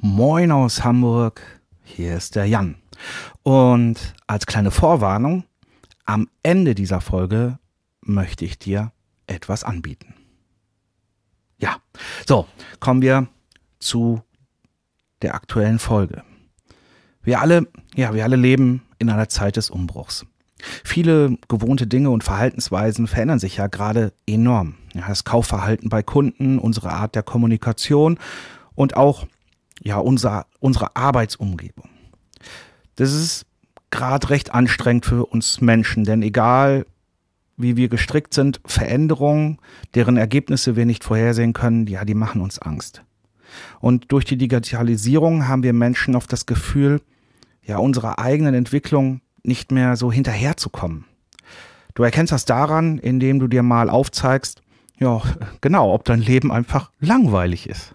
Moin aus Hamburg, hier ist der Jan. Und als kleine Vorwarnung, am Ende dieser Folge möchte ich dir etwas anbieten. Ja, so, kommen wir zu der aktuellen Folge. Wir alle, ja, wir alle leben in einer Zeit des Umbruchs. Viele gewohnte Dinge und Verhaltensweisen verändern sich ja gerade enorm. Ja, das Kaufverhalten bei Kunden, unsere Art der Kommunikation und auch ja, unser, unsere Arbeitsumgebung. Das ist gerade recht anstrengend für uns Menschen, denn egal wie wir gestrickt sind, Veränderungen, deren Ergebnisse wir nicht vorhersehen können, ja, die machen uns Angst. Und durch die Digitalisierung haben wir Menschen oft das Gefühl, ja, unserer eigenen Entwicklung nicht mehr so hinterherzukommen. Du erkennst das daran, indem du dir mal aufzeigst, ja, genau, ob dein Leben einfach langweilig ist.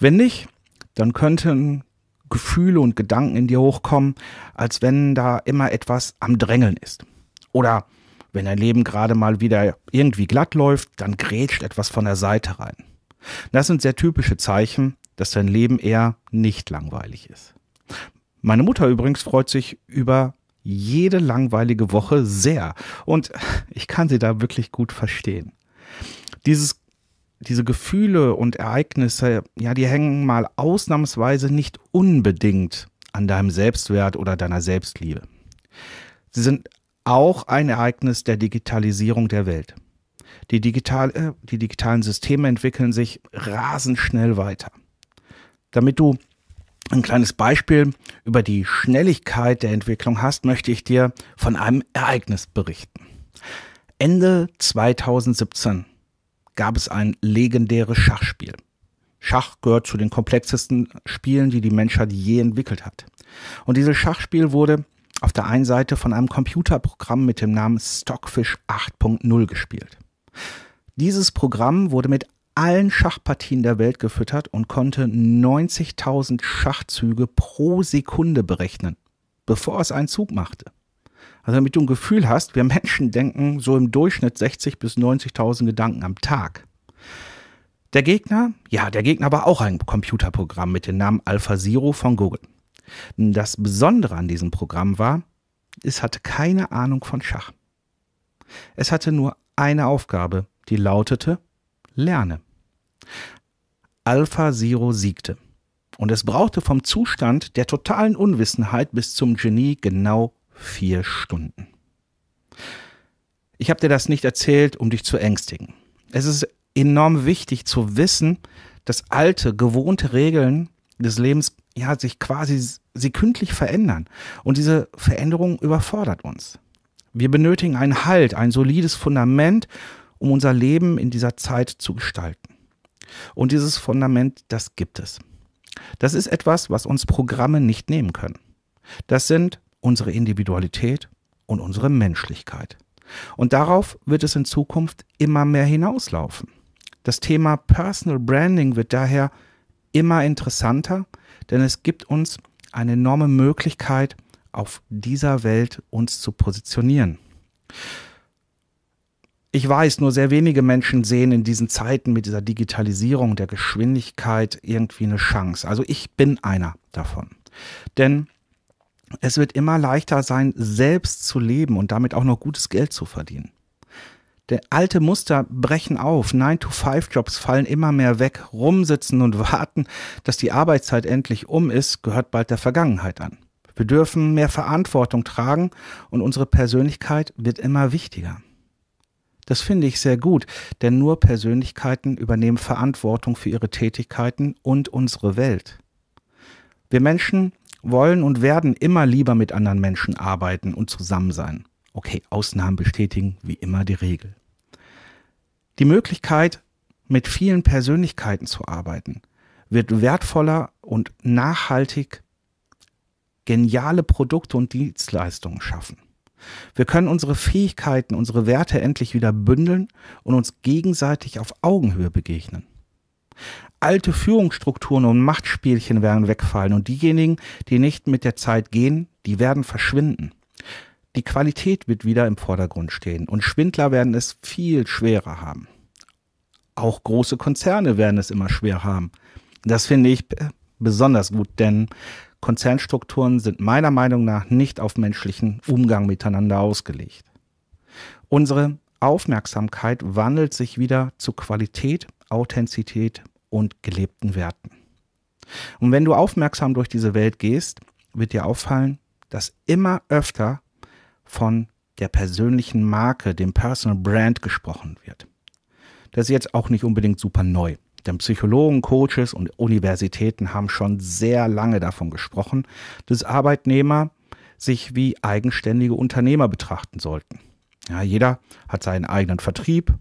Wenn nicht, dann könnten Gefühle und Gedanken in dir hochkommen, als wenn da immer etwas am Drängeln ist. Oder wenn dein Leben gerade mal wieder irgendwie glatt läuft, dann grätscht etwas von der Seite rein. Das sind sehr typische Zeichen, dass dein Leben eher nicht langweilig ist. Meine Mutter übrigens freut sich über jede langweilige Woche sehr und ich kann sie da wirklich gut verstehen. Dieses diese Gefühle und Ereignisse, ja, die hängen mal ausnahmsweise nicht unbedingt an deinem Selbstwert oder deiner Selbstliebe. Sie sind auch ein Ereignis der Digitalisierung der Welt. Die, digital, äh, die digitalen Systeme entwickeln sich rasend schnell weiter. Damit du ein kleines Beispiel über die Schnelligkeit der Entwicklung hast, möchte ich dir von einem Ereignis berichten. Ende 2017 gab es ein legendäres Schachspiel. Schach gehört zu den komplexesten Spielen, die die Menschheit je entwickelt hat. Und dieses Schachspiel wurde auf der einen Seite von einem Computerprogramm mit dem Namen Stockfish 8.0 gespielt. Dieses Programm wurde mit allen Schachpartien der Welt gefüttert und konnte 90.000 Schachzüge pro Sekunde berechnen, bevor es einen Zug machte. Also damit du ein Gefühl hast, wir Menschen denken so im Durchschnitt 60.000 bis 90.000 Gedanken am Tag. Der Gegner? Ja, der Gegner war auch ein Computerprogramm mit dem Namen Alpha Zero von Google. Das Besondere an diesem Programm war, es hatte keine Ahnung von Schach. Es hatte nur eine Aufgabe, die lautete Lerne. Alpha Zero siegte. Und es brauchte vom Zustand der totalen Unwissenheit bis zum Genie genau vier Stunden. Ich habe dir das nicht erzählt, um dich zu ängstigen. Es ist enorm wichtig zu wissen, dass alte, gewohnte Regeln des Lebens ja sich quasi sekündlich verändern. Und diese Veränderung überfordert uns. Wir benötigen einen Halt, ein solides Fundament, um unser Leben in dieser Zeit zu gestalten. Und dieses Fundament, das gibt es. Das ist etwas, was uns Programme nicht nehmen können. Das sind unsere Individualität und unsere Menschlichkeit. Und darauf wird es in Zukunft immer mehr hinauslaufen. Das Thema Personal Branding wird daher immer interessanter, denn es gibt uns eine enorme Möglichkeit, auf dieser Welt uns zu positionieren. Ich weiß, nur sehr wenige Menschen sehen in diesen Zeiten mit dieser Digitalisierung der Geschwindigkeit irgendwie eine Chance. Also ich bin einer davon. Denn es wird immer leichter sein, selbst zu leben und damit auch noch gutes Geld zu verdienen. Der alte Muster brechen auf, 9-to-5-Jobs fallen immer mehr weg, rumsitzen und warten, dass die Arbeitszeit endlich um ist, gehört bald der Vergangenheit an. Wir dürfen mehr Verantwortung tragen und unsere Persönlichkeit wird immer wichtiger. Das finde ich sehr gut, denn nur Persönlichkeiten übernehmen Verantwortung für ihre Tätigkeiten und unsere Welt. Wir Menschen wollen und werden immer lieber mit anderen Menschen arbeiten und zusammen sein. Okay, Ausnahmen bestätigen wie immer die Regel. Die Möglichkeit, mit vielen Persönlichkeiten zu arbeiten, wird wertvoller und nachhaltig geniale Produkte und Dienstleistungen schaffen. Wir können unsere Fähigkeiten, unsere Werte endlich wieder bündeln und uns gegenseitig auf Augenhöhe begegnen. Alte Führungsstrukturen und Machtspielchen werden wegfallen und diejenigen, die nicht mit der Zeit gehen, die werden verschwinden. Die Qualität wird wieder im Vordergrund stehen und Schwindler werden es viel schwerer haben. Auch große Konzerne werden es immer schwer haben. Das finde ich besonders gut, denn Konzernstrukturen sind meiner Meinung nach nicht auf menschlichen Umgang miteinander ausgelegt. Unsere Aufmerksamkeit wandelt sich wieder zu Qualität, Authentizität und gelebten Werten. Und wenn du aufmerksam durch diese Welt gehst, wird dir auffallen, dass immer öfter von der persönlichen Marke, dem Personal Brand gesprochen wird. Das ist jetzt auch nicht unbedingt super neu, denn Psychologen, Coaches und Universitäten haben schon sehr lange davon gesprochen, dass Arbeitnehmer sich wie eigenständige Unternehmer betrachten sollten. Ja, jeder hat seinen eigenen Vertrieb,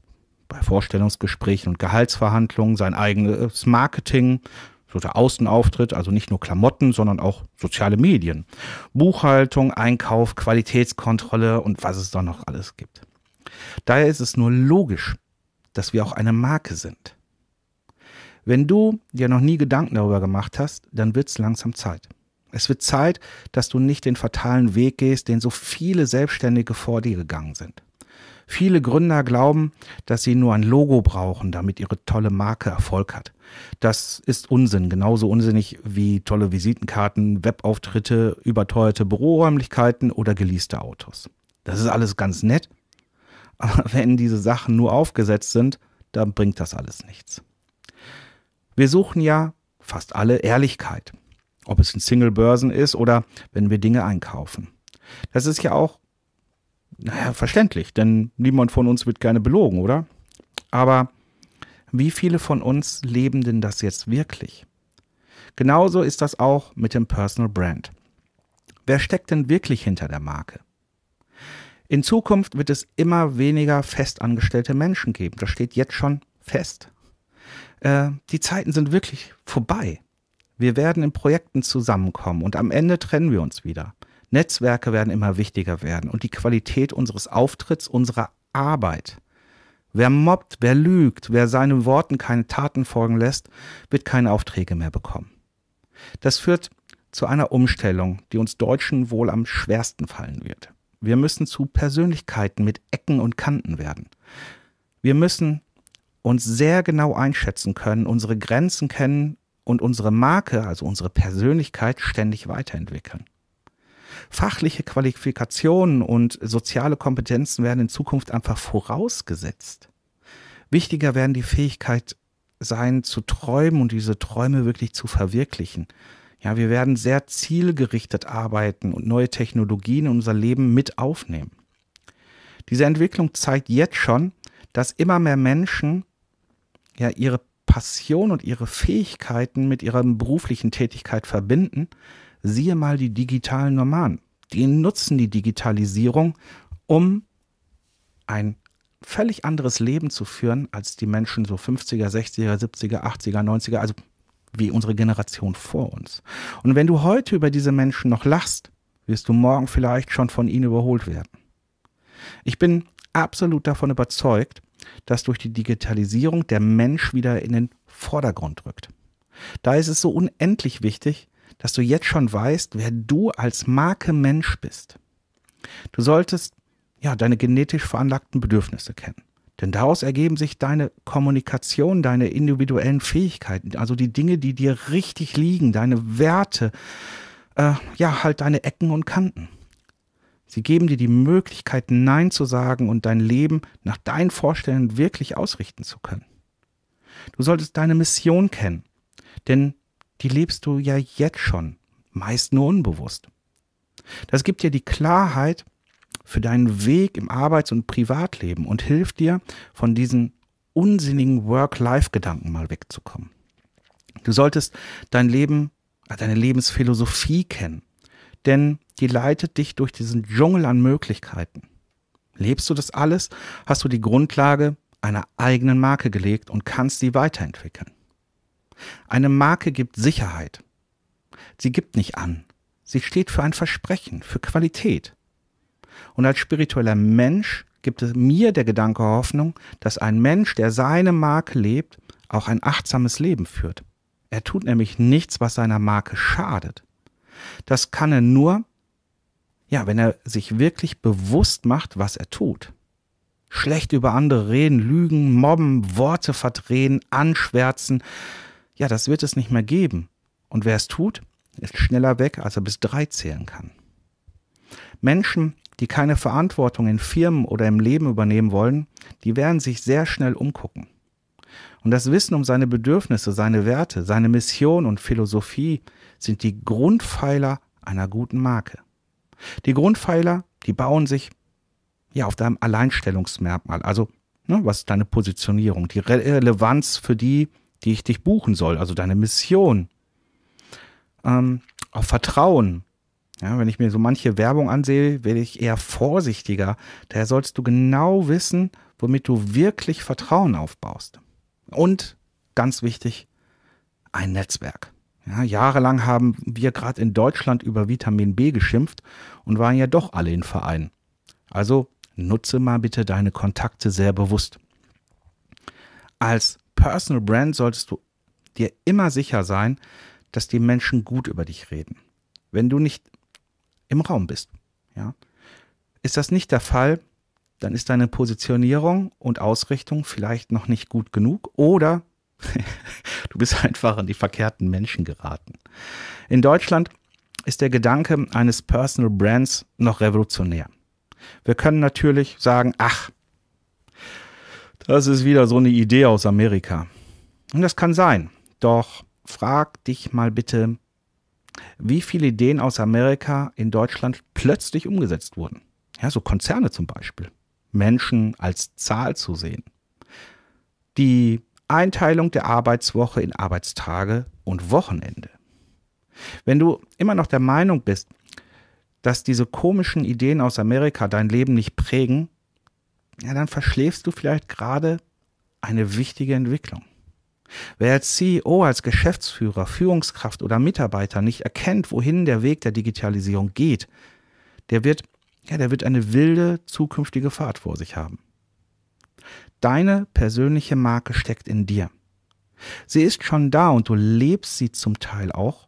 bei Vorstellungsgesprächen und Gehaltsverhandlungen, sein eigenes Marketing, so der Außenauftritt, also nicht nur Klamotten, sondern auch soziale Medien, Buchhaltung, Einkauf, Qualitätskontrolle und was es da noch alles gibt. Daher ist es nur logisch, dass wir auch eine Marke sind. Wenn du dir noch nie Gedanken darüber gemacht hast, dann wird es langsam Zeit. Es wird Zeit, dass du nicht den fatalen Weg gehst, den so viele Selbstständige vor dir gegangen sind. Viele Gründer glauben, dass sie nur ein Logo brauchen, damit ihre tolle Marke Erfolg hat. Das ist Unsinn, genauso unsinnig wie tolle Visitenkarten, Webauftritte, überteuerte Büroräumlichkeiten oder geleaste Autos. Das ist alles ganz nett, aber wenn diese Sachen nur aufgesetzt sind, dann bringt das alles nichts. Wir suchen ja fast alle Ehrlichkeit, ob es in Single-Börsen ist oder wenn wir Dinge einkaufen. Das ist ja auch naja, verständlich, denn niemand von uns wird gerne belogen, oder? Aber wie viele von uns leben denn das jetzt wirklich? Genauso ist das auch mit dem Personal Brand. Wer steckt denn wirklich hinter der Marke? In Zukunft wird es immer weniger festangestellte Menschen geben. Das steht jetzt schon fest. Äh, die Zeiten sind wirklich vorbei. Wir werden in Projekten zusammenkommen und am Ende trennen wir uns wieder. Netzwerke werden immer wichtiger werden und die Qualität unseres Auftritts, unserer Arbeit. Wer mobbt, wer lügt, wer seinen Worten keine Taten folgen lässt, wird keine Aufträge mehr bekommen. Das führt zu einer Umstellung, die uns Deutschen wohl am schwersten fallen wird. Wir müssen zu Persönlichkeiten mit Ecken und Kanten werden. Wir müssen uns sehr genau einschätzen können, unsere Grenzen kennen und unsere Marke, also unsere Persönlichkeit, ständig weiterentwickeln. Fachliche Qualifikationen und soziale Kompetenzen werden in Zukunft einfach vorausgesetzt. Wichtiger werden die Fähigkeit sein, zu träumen und diese Träume wirklich zu verwirklichen. Ja, wir werden sehr zielgerichtet arbeiten und neue Technologien in unser Leben mit aufnehmen. Diese Entwicklung zeigt jetzt schon, dass immer mehr Menschen ja ihre Passion und ihre Fähigkeiten mit ihrer beruflichen Tätigkeit verbinden, Siehe mal die digitalen Nomaden. Die nutzen die Digitalisierung, um ein völlig anderes Leben zu führen, als die Menschen so 50er, 60er, 70er, 80er, 90er, also wie unsere Generation vor uns. Und wenn du heute über diese Menschen noch lachst, wirst du morgen vielleicht schon von ihnen überholt werden. Ich bin absolut davon überzeugt, dass durch die Digitalisierung der Mensch wieder in den Vordergrund rückt. Da ist es so unendlich wichtig, dass du jetzt schon weißt, wer du als Marke Mensch bist. Du solltest ja deine genetisch veranlagten Bedürfnisse kennen. Denn daraus ergeben sich deine Kommunikation, deine individuellen Fähigkeiten, also die Dinge, die dir richtig liegen, deine Werte, äh, ja, halt deine Ecken und Kanten. Sie geben dir die Möglichkeit, Nein zu sagen und dein Leben nach deinen Vorstellungen wirklich ausrichten zu können. Du solltest deine Mission kennen, denn die lebst du ja jetzt schon, meist nur unbewusst. Das gibt dir die Klarheit für deinen Weg im Arbeits- und Privatleben und hilft dir, von diesen unsinnigen Work-Life-Gedanken mal wegzukommen. Du solltest dein Leben, äh, deine Lebensphilosophie kennen, denn die leitet dich durch diesen Dschungel an Möglichkeiten. Lebst du das alles, hast du die Grundlage einer eigenen Marke gelegt und kannst sie weiterentwickeln. Eine Marke gibt Sicherheit. Sie gibt nicht an. Sie steht für ein Versprechen, für Qualität. Und als spiritueller Mensch gibt es mir der Gedanke Hoffnung, dass ein Mensch, der seine Marke lebt, auch ein achtsames Leben führt. Er tut nämlich nichts, was seiner Marke schadet. Das kann er nur, ja, wenn er sich wirklich bewusst macht, was er tut. Schlecht über andere reden, lügen, mobben, Worte verdrehen, anschwärzen, ja, das wird es nicht mehr geben. Und wer es tut, ist schneller weg, als er bis drei zählen kann. Menschen, die keine Verantwortung in Firmen oder im Leben übernehmen wollen, die werden sich sehr schnell umgucken. Und das Wissen um seine Bedürfnisse, seine Werte, seine Mission und Philosophie sind die Grundpfeiler einer guten Marke. Die Grundpfeiler, die bauen sich ja auf deinem Alleinstellungsmerkmal, also ne, was ist deine Positionierung, die Relevanz für die, die ich dich buchen soll, also deine Mission. Ähm, auf Vertrauen. Ja, wenn ich mir so manche Werbung ansehe, werde ich eher vorsichtiger. Daher sollst du genau wissen, womit du wirklich Vertrauen aufbaust. Und ganz wichtig, ein Netzwerk. Ja, jahrelang haben wir gerade in Deutschland über Vitamin B geschimpft und waren ja doch alle in Vereinen. Also nutze mal bitte deine Kontakte sehr bewusst. Als Personal Brand solltest du dir immer sicher sein, dass die Menschen gut über dich reden. Wenn du nicht im Raum bist, ja. Ist das nicht der Fall, dann ist deine Positionierung und Ausrichtung vielleicht noch nicht gut genug oder du bist einfach an die verkehrten Menschen geraten. In Deutschland ist der Gedanke eines Personal Brands noch revolutionär. Wir können natürlich sagen, ach, das ist wieder so eine Idee aus Amerika. Und das kann sein. Doch frag dich mal bitte, wie viele Ideen aus Amerika in Deutschland plötzlich umgesetzt wurden. Ja, so Konzerne zum Beispiel. Menschen als Zahl zu sehen. Die Einteilung der Arbeitswoche in Arbeitstage und Wochenende. Wenn du immer noch der Meinung bist, dass diese komischen Ideen aus Amerika dein Leben nicht prägen, ja, dann verschläfst du vielleicht gerade eine wichtige Entwicklung. Wer als CEO, als Geschäftsführer, Führungskraft oder Mitarbeiter nicht erkennt, wohin der Weg der Digitalisierung geht, der wird, ja, der wird eine wilde zukünftige Fahrt vor sich haben. Deine persönliche Marke steckt in dir. Sie ist schon da und du lebst sie zum Teil auch,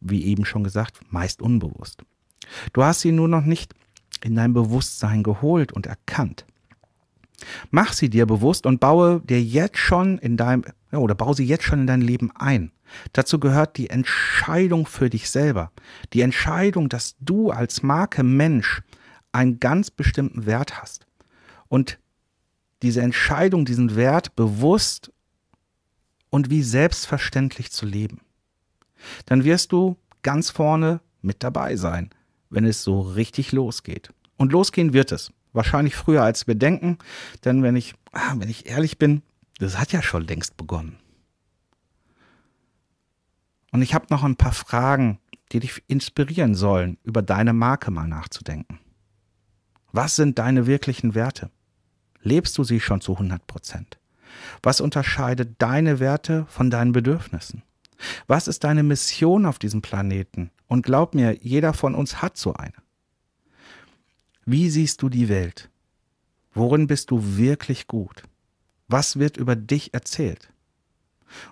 wie eben schon gesagt, meist unbewusst. Du hast sie nur noch nicht in dein Bewusstsein geholt und erkannt. Mach sie dir bewusst und baue dir jetzt schon in deinem oder baue sie jetzt schon in dein Leben ein. Dazu gehört die Entscheidung für dich selber, die Entscheidung, dass du als Marke Mensch einen ganz bestimmten Wert hast und diese Entscheidung, diesen Wert bewusst und wie selbstverständlich zu leben. Dann wirst du ganz vorne mit dabei sein wenn es so richtig losgeht. Und losgehen wird es. Wahrscheinlich früher als wir denken, denn wenn ich, ah, wenn ich ehrlich bin, das hat ja schon längst begonnen. Und ich habe noch ein paar Fragen, die dich inspirieren sollen, über deine Marke mal nachzudenken. Was sind deine wirklichen Werte? Lebst du sie schon zu 100 Prozent? Was unterscheidet deine Werte von deinen Bedürfnissen? Was ist deine Mission auf diesem Planeten? Und glaub mir, jeder von uns hat so eine. Wie siehst du die Welt? Worin bist du wirklich gut? Was wird über dich erzählt?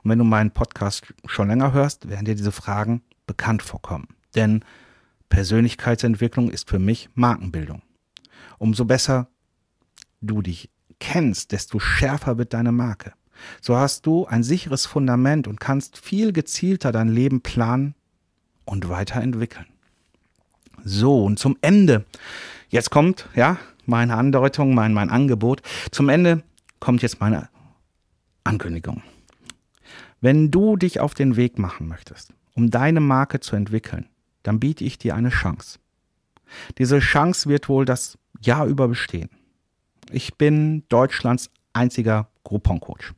Und wenn du meinen Podcast schon länger hörst, werden dir diese Fragen bekannt vorkommen. Denn Persönlichkeitsentwicklung ist für mich Markenbildung. Umso besser du dich kennst, desto schärfer wird deine Marke. So hast du ein sicheres Fundament und kannst viel gezielter dein Leben planen und weiterentwickeln. So, und zum Ende. Jetzt kommt, ja, meine Andeutung, mein, mein Angebot. Zum Ende kommt jetzt meine Ankündigung. Wenn du dich auf den Weg machen möchtest, um deine Marke zu entwickeln, dann biete ich dir eine Chance. Diese Chance wird wohl das Jahr über bestehen. Ich bin Deutschlands einziger Groupon-Coach.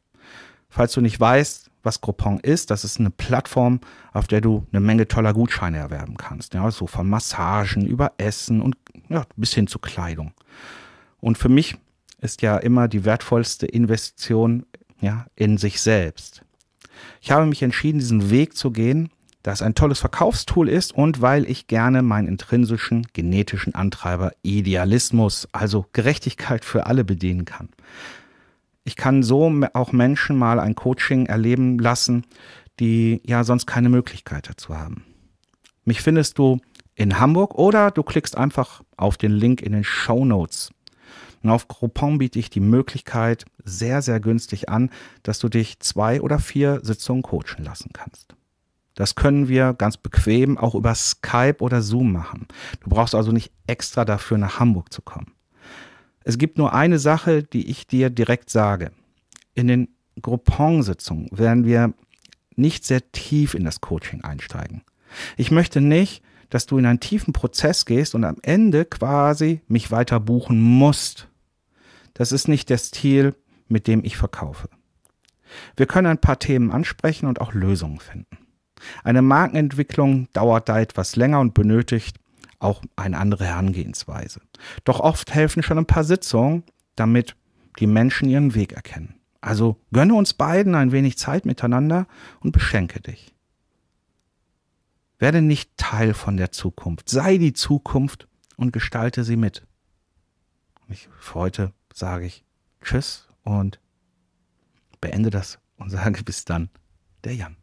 Falls du nicht weißt, was Groupon ist, das ist eine Plattform, auf der du eine Menge toller Gutscheine erwerben kannst. Ja, so von Massagen über Essen und ja, bis hin zu Kleidung. Und für mich ist ja immer die wertvollste Investition ja, in sich selbst. Ich habe mich entschieden, diesen Weg zu gehen, da es ein tolles Verkaufstool ist und weil ich gerne meinen intrinsischen genetischen Antreiber Idealismus, also Gerechtigkeit für alle bedienen kann. Ich kann so auch Menschen mal ein Coaching erleben lassen, die ja sonst keine Möglichkeit dazu haben. Mich findest du in Hamburg oder du klickst einfach auf den Link in den Show Notes. Und auf Groupon biete ich die Möglichkeit sehr, sehr günstig an, dass du dich zwei oder vier Sitzungen coachen lassen kannst. Das können wir ganz bequem auch über Skype oder Zoom machen. Du brauchst also nicht extra dafür nach Hamburg zu kommen. Es gibt nur eine Sache, die ich dir direkt sage. In den Groupon-Sitzungen werden wir nicht sehr tief in das Coaching einsteigen. Ich möchte nicht, dass du in einen tiefen Prozess gehst und am Ende quasi mich weiter buchen musst. Das ist nicht der Stil, mit dem ich verkaufe. Wir können ein paar Themen ansprechen und auch Lösungen finden. Eine Markenentwicklung dauert da etwas länger und benötigt auch eine andere Herangehensweise. Doch oft helfen schon ein paar Sitzungen, damit die Menschen ihren Weg erkennen. Also gönne uns beiden ein wenig Zeit miteinander und beschenke dich. Werde nicht Teil von der Zukunft, sei die Zukunft und gestalte sie mit. Ich, für heute sage ich Tschüss und beende das und sage bis dann, der Jan.